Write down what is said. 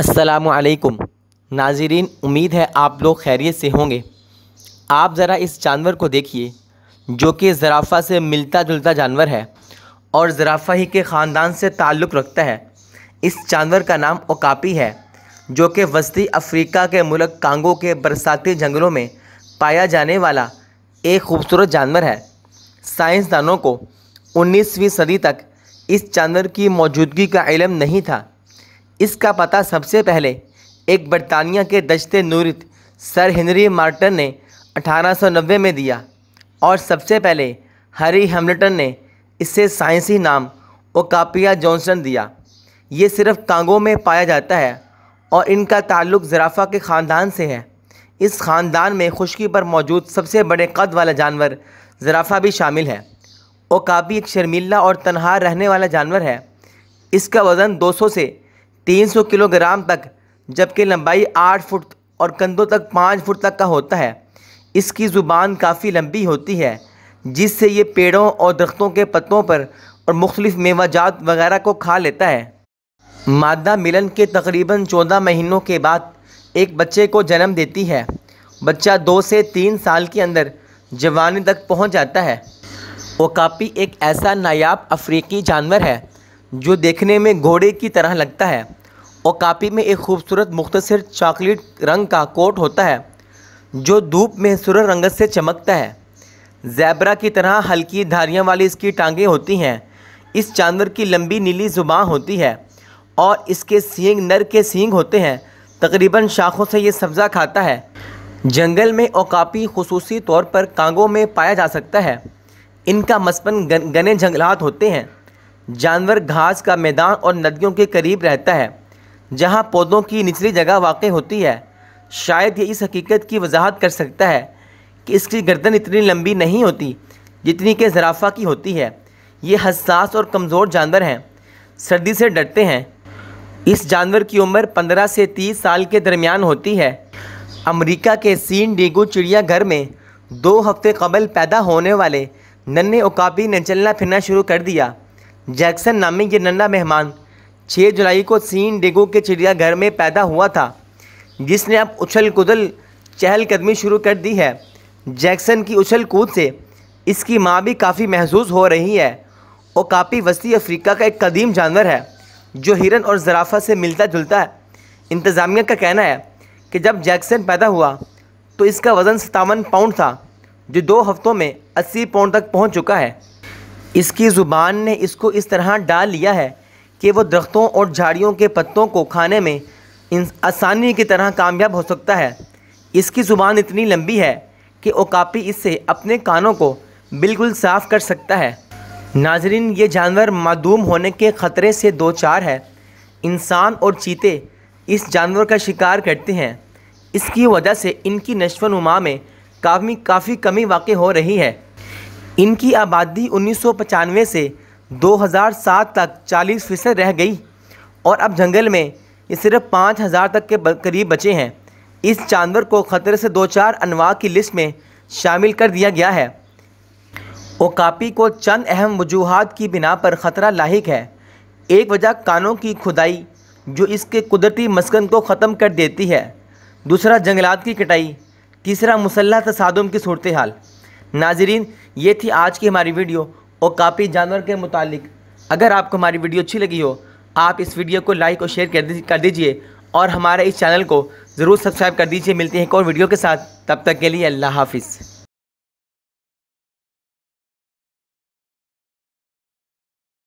असलकुम नाजरीन उम्मीद है आप लोग खैरियत से होंगे आप ज़रा इस जानवर को देखिए जो कि ज़राफ़ा से मिलता जुलता जानवर है और ज़राफ़ा ही के ख़ानदान से ताल्लुक़ रखता है इस जानवर का नाम ओकापी है जो कि वस्ती अफ्रीका के मुल्क कांगो के बरसाती जंगलों में पाया जाने वाला एक खूबसूरत जानवर है साइंसदानों को 19वीं सदी तक इस जानवर की मौजूदगी का इलम नहीं था इसका पता सबसे पहले एक बरतानिया के दशते नूरित सर हेनरी मार्टन ने 1890 में दिया और सबसे पहले हरी हेमल्टन ने इसे साइंसी नाम ओकापिया जॉनसन दिया ये सिर्फ कांगो में पाया जाता है और इनका ताल्लुक ज़राफ़ा के ख़ानदान से है इस ख़ानदान में खुश्की पर मौजूद सबसे बड़े कद वाला जानवर ज़राफ़ा भी शामिल है ओकापी एक शर्मीला और तनहा रहने वाला जानवर है इसका वज़न 200 से 300 किलोग्राम तक जबकि लंबाई 8 फुट और कंधों तक 5 फुट तक का होता है इसकी ज़ुबान काफ़ी लंबी होती है जिससे ये पेड़ों और दरख्तों के पत्तों पर और मुख्तलिफ मेवाजात वगैरह को खा लेता है मादा मिलन के तकरीबन चौदह महीनों के बाद एक बच्चे को जन्म देती है बच्चा दो से तीन साल के अंदर जवानी तक पहुंच जाता है ओकापी एक ऐसा नायाब अफ्रीकी जानवर है जो देखने में घोड़े की तरह लगता है और कापी में एक खूबसूरत मुख्तर चॉकलेट रंग का कोट होता है जो धूप में सुरर रंगत से चमकता है जैबरा की तरह हल्की धारियाँ वाली इसकी टांगें होती हैं इस चांदर की लंबी नीली जुबान होती है और इसके सींग नर के सींग होते हैं तकरीबन शाखों से ये सब्ज़ा खाता है जंगल में ओकापी खसूसी तौर पर कांगों में पाया जा सकता है इनका मसपन गने जंगलात होते हैं जानवर घास का मैदान और नदियों के करीब रहता है जहाँ पौधों की निचली जगह वाक़ होती है शायद ये इस हकीकत की वजाहत कर सकता है कि इसकी गर्दन इतनी लंबी नहीं होती जितनी कि जराफ़ा की होती है ये हसास और कमज़ोर जानवर हैं सर्दी से डरते हैं इस जानवर की उम्र 15 से 30 साल के दरमियान होती है अमेरिका के सीन डेगो चिड़ियाघर में दो हफ्ते कबल पैदा होने वाले नन्हे उकाबी ने चलना फिरना शुरू कर दिया जैक्सन नामी ये नन्ना मेहमान 6 जुलाई को सीन डेगो के चिड़ियाघर में पैदा हुआ था जिसने अब उछल कुदल चहलकदमी शुरू कर दी है जैक्सन की उछल कूद से इसकी माँ भी काफ़ी महसूस हो रही है और काफ़ी वस्ती अफ्रीका का एक कदीम जानवर है जो हिरन और जराफा से मिलता जुलता है इंतज़ामिया का कहना है कि जब जैक्सन पैदा हुआ तो इसका वज़न सतावन पाउंड था जो दो हफ्तों में अस्सी पाउंड तक पहुंच चुका है इसकी ज़ुबान ने इसको इस तरह डाल लिया है कि वो दरख्तों और झाड़ियों के पत्तों को खाने में आसानी की तरह कामयाब हो सकता है इसकी ज़ुबान इतनी लंबी है कि काफी इससे अपने कानों को बिल्कुल साफ़ कर सकता है नाजरीन ये जानवर मदूम होने के ख़तरे से दो चार है इंसान और चीते इस जानवर का शिकार करते हैं इसकी वजह से इनकी नशो नुमा में काफ़ी काफ़ी कमी वाक़ हो रही है इनकी आबादी उन्नीस से 2007 तक 40 फीसद रह गई और अब जंगल में ये सिर्फ 5000 तक के करीब बचे हैं इस जानवर को ख़तरे से दो चार अनवा की लिस्ट में शामिल कर दिया गया है ओकापी को चंद अहम वजूहत की बिना पर ख़तरा लाक है एक वजह कानों की खुदाई जो इसके कुदरती मस्कन को ख़त्म कर देती है दूसरा जंगलात की कटाई तीसरा मुसल्ह तसादम की सूरत हाल नाजरीन ये थी आज की हमारी वीडियो और कापी जानवर के मुतालिक अगर आपको हमारी वीडियो अच्छी लगी हो आप इस वीडियो को लाइक और शेयर कर कर दीजिए और हमारे इस चैनल को ज़रूर सब्सक्राइब कर दीजिए मिलते हैं एक और वीडियो के साथ तब तक के लिए अल्लाह हाफिज़